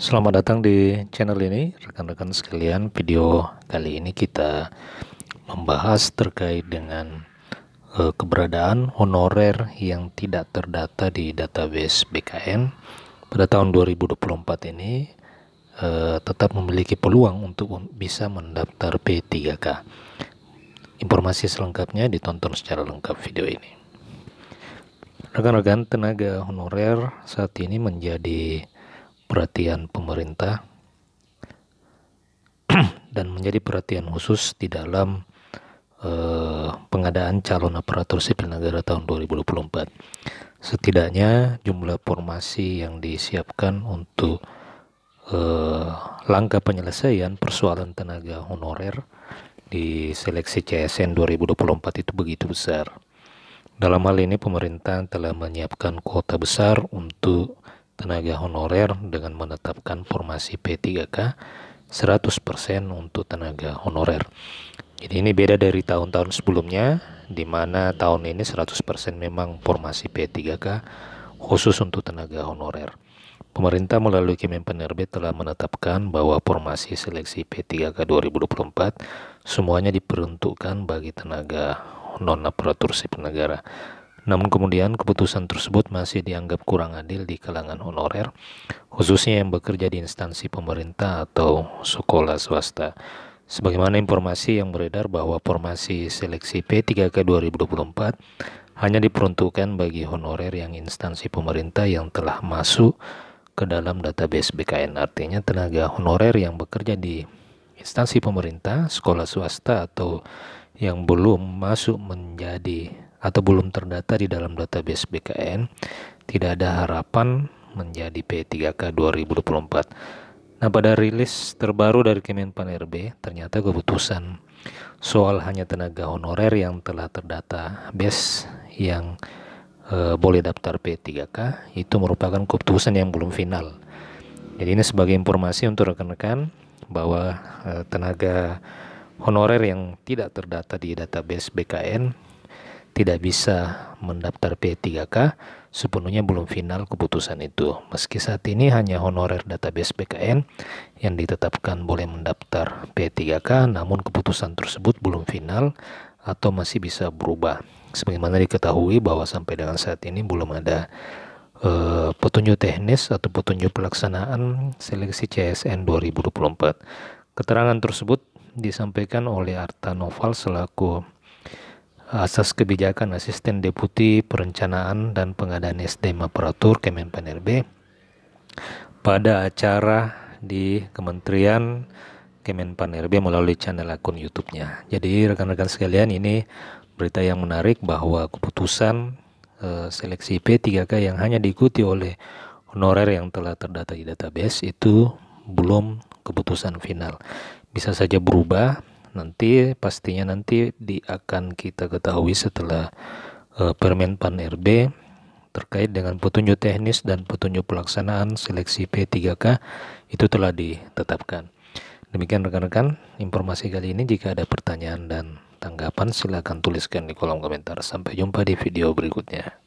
Selamat datang di channel ini, rekan-rekan sekalian. Video kali ini kita membahas terkait dengan e, keberadaan honorer yang tidak terdata di database BKN pada tahun 2024 ini e, tetap memiliki peluang untuk bisa mendaftar P3K. Informasi selengkapnya ditonton secara lengkap video ini. Rekan-rekan, tenaga honorer saat ini menjadi perhatian pemerintah dan menjadi perhatian khusus di dalam eh, pengadaan calon aparatur sipil negara tahun 2024. Setidaknya jumlah formasi yang disiapkan untuk eh, langkah penyelesaian persoalan tenaga honorer di seleksi CSN 2024 itu begitu besar. Dalam hal ini pemerintah telah menyiapkan kuota besar untuk tenaga honorer dengan menetapkan formasi P3K 100% untuk tenaga honorer. Jadi ini beda dari tahun-tahun sebelumnya di mana tahun ini 100% memang formasi P3K khusus untuk tenaga honorer. Pemerintah melalui Kemenpenerbe telah menetapkan bahwa formasi seleksi P3K 2024 semuanya diperuntukkan bagi tenaga non aparatur sipil negara namun kemudian keputusan tersebut masih dianggap kurang adil di kalangan honorer, khususnya yang bekerja di instansi pemerintah atau sekolah swasta. Sebagaimana informasi yang beredar bahwa formasi seleksi P3K 2024 hanya diperuntukkan bagi honorer yang instansi pemerintah yang telah masuk ke dalam database BKN. Artinya tenaga honorer yang bekerja di instansi pemerintah, sekolah swasta atau yang belum masuk menjadi atau belum terdata di dalam database BKN, tidak ada harapan menjadi P3K 2024. Nah, pada rilis terbaru dari Kemenpan RB, ternyata keputusan soal hanya tenaga honorer yang telah terdata base yang e, boleh daftar P3K itu merupakan keputusan yang belum final. Jadi ini sebagai informasi untuk rekan-rekan bahwa e, tenaga honorer yang tidak terdata di database BKN tidak bisa mendaftar P3K, sepenuhnya belum final keputusan itu. Meski saat ini hanya honorer database PKN yang ditetapkan boleh mendaftar P3K, namun keputusan tersebut belum final atau masih bisa berubah. Sebagaimana diketahui bahwa sampai dengan saat ini belum ada uh, petunjuk teknis atau petunjuk pelaksanaan seleksi CSN 2024. Keterangan tersebut disampaikan oleh Arta Noval selaku asas kebijakan asisten deputi perencanaan dan pengadaan SDM aparatur Kemenpan RB pada acara di Kementerian Kemenpan RB melalui channel akun YouTube-nya. Jadi rekan-rekan sekalian ini berita yang menarik bahwa keputusan uh, seleksi p 3 k yang hanya diikuti oleh honorer yang telah terdata di database itu belum keputusan final. Bisa saja berubah nanti pastinya nanti di akan kita ketahui setelah uh, Permen Pan RB terkait dengan petunjuk teknis dan petunjuk pelaksanaan seleksi P3K itu telah ditetapkan. Demikian rekan-rekan informasi kali ini jika ada pertanyaan dan tanggapan silahkan tuliskan di kolom komentar. Sampai jumpa di video berikutnya.